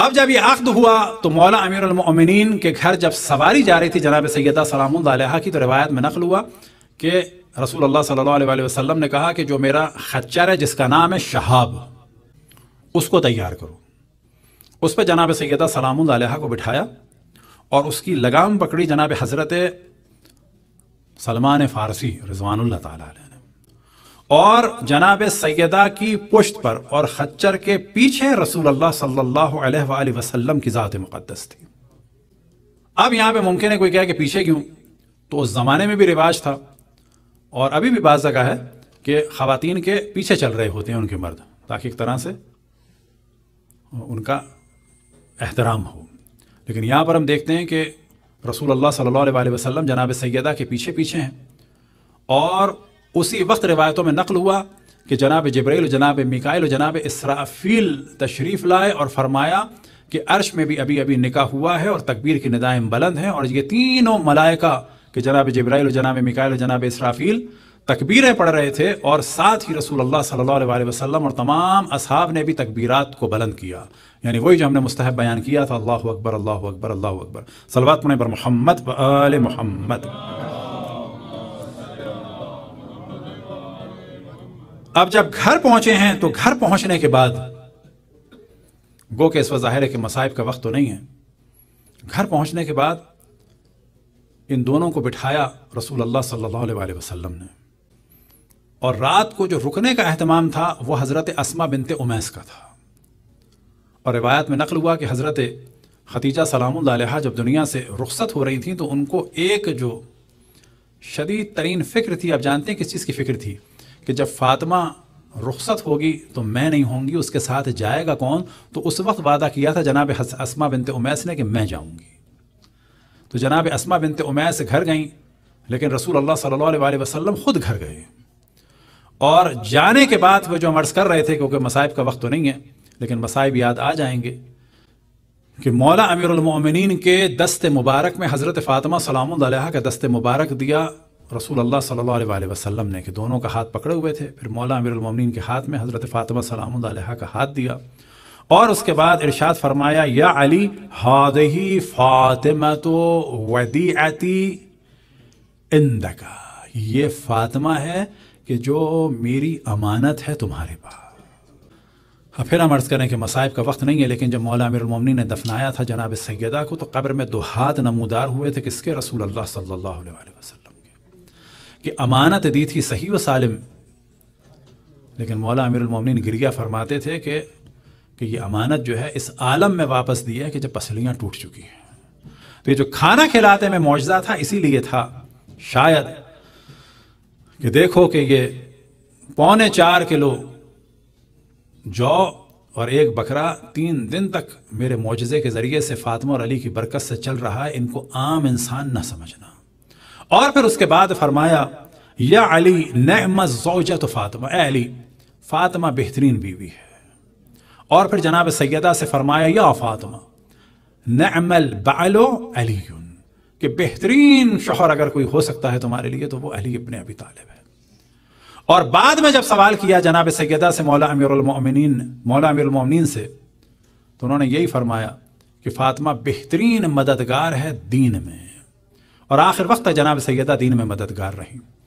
अब जब ये अख्द हुआ तो मौला अमीरमिन के घर जब सवारी जा रही थी जनाब सैदा सलाम की तो रवायत में नकल हुआ कि रसूल अल्लाह सल्लल्लाहु अलैहि वसल्लम ने कहा कि जो मेरा खच्चर है जिसका नाम है शहाब उसको तैयार करो उस पर जनाब सैदा सलाम को बिठाया और उसकी लगाम पकड़ी जनाब हज़रत सलमान फ़ारसी रजवान ताली और जनाब सैदा की पुश्त पर और खच्चर के पीछे रसूल अल्लाह सल्लल्लाहु अलैहि वसल्लम की ज़ात मुक़दस थी अब यहाँ पे मुमकिन है कोई कहे कि पीछे क्यों तो उस ज़माने में भी रिवाज था और अभी भी बात जगह है कि ख़वातीन के पीछे चल रहे होते हैं उनके मर्द ताकि एक तरह से उनका एहतराम हो लेकिन यहाँ पर हम देखते हैं कि रसूल अल्लाह सल्लल्लाहु अलैहि वसल्लम जनाब सैदा के पीछे पीछे हैं और उसी वक्त रिवायतों में नकल हुआ कि जनाब जबरील जनाब मिकाइल जनाब इसराफील तशरीफ़ लाए और फरमाया कि अर्श में भी अभी अभी निका हुआ है और तकबीर की निदाएँ बुलंद हैं और ये तीनों मलायका कि जनाब जब्राइल जनाब मिकाइल जनाब इसराफील तकबीरें पढ़ रहे थे और साथ ही रसूल अल्लाह सल्लल्लाहु अलैहि वसल्लम और तमाम अब ने भी तकबीरात को बुलंद किया यानी वही जो हमने मुस्तहब बयान किया था अल्लाह अकबर अल्लाह अकबर अल्लाह अकबर सलवात पर मोहम्मद अब जब घर पहुंचे हैं तो घर पहुंचने के बाद गो के इस जाहिर के मसाइब का वक्त तो नहीं है घर पहुंचने के बाद इन दोनों को बिठाया रसूल अल्लाह सल्लल्लाहु अलैहि वसल्लम ने और रात को जो रुकने का अहतमाम था वह हज़रत असमा बिनते उमैस का था और रिवायत में नकल हुआ कि हज़रत खतीजा सलाम जब दुनिया से रुख्सत हो रही थी तो उनको एक जो शदीद तरीन फ़िक्र थी आप जानते हैं किस चीज़ की फ़िक्र थी कि जब फातिमा रुखसत होगी तो मैं नहीं होंगी उसके साथ जाएगा कौन तो उस वक्त वादा किया था जनाब असमा बिनत उमैस ने कि मैं जाऊंगी तो जनाब असमा बिनत उमैस घर गई लेकिन रसूल अल्लाह सल्लल्लाहु अलैहि वसल्लम खुद घर गए और जाने के बाद वो जो मर्ज़ कर रहे थे क्योंकि मसाइब का वक्त तो नहीं है लेकिन मसाइब याद आ जाएंगे कि मौला अमीरमिन के दस्त मुबारक में हज़रत फ़ातिमा सलाम का दस्त मुबारक दिया रसूल अल्लाह सल्लल्लाहु अलैहि वसल्लम ने कि दोनों का हाथ पकड़े हुए थे फिर मौला अमीरमिन के हाथ में हज़रत फ़ातिमा सलाम का हाथ दिया और उसके बाद इरशाद फरमाया या अली ही फ़ातिमा तो आती इंदका ये फ़ातिमा है कि जो मेरी अमानत है तुम्हारे पास अब फिर हम अर्ज़ करें कि मसाइब का वक्त नहीं है लेकिन जब मौला अमीरमिन ने दफनाया था जनाब सैदा को तो कब्र में दो हाथ नमूदार हुए थे किसके रसूल अल्लाह सल्लल्लाहु अलैहि वसल्लम कि अमानत दी थी सही व सालिम लेकिन मौला अमीरमिन गिरिया फरमाते थे कि कि ये अमानत जो है इस आलम में वापस दी है कि जब पसलियाँ टूट चुकी हैं तो ये जो खाना खिलाते में मुआजा था इसीलिए था शायद कि देखो कि ये पौने चार किलो जौ और एक बकरा तीन दिन तक मेरे मुआजे के ज़रिए से फातमा और अली की बरकत से चल रहा है इनको आम इंसान ना समझना और फिर उसके बाद फरमाया या अली नौजा तो फातिमा अली फातिमा बेहतरीन बीवी है और फिर जनाब सैदा से फरमाया या फातिमा नमल बलो अली कि बेहतरीन शोहर अगर कोई हो सकता है तुम्हारे लिए तो वो अली अपने अभी तालब है और बाद में जब सवाल किया जनाब सैदा से मौला अमीरमिन मौला अमीरमिन से तो उन्होंने यही फरमाया कि फातिमा बेहतरीन मददगार है दीन में और आखिर वक्त जनाब सैदा दीन में मददगार रहीं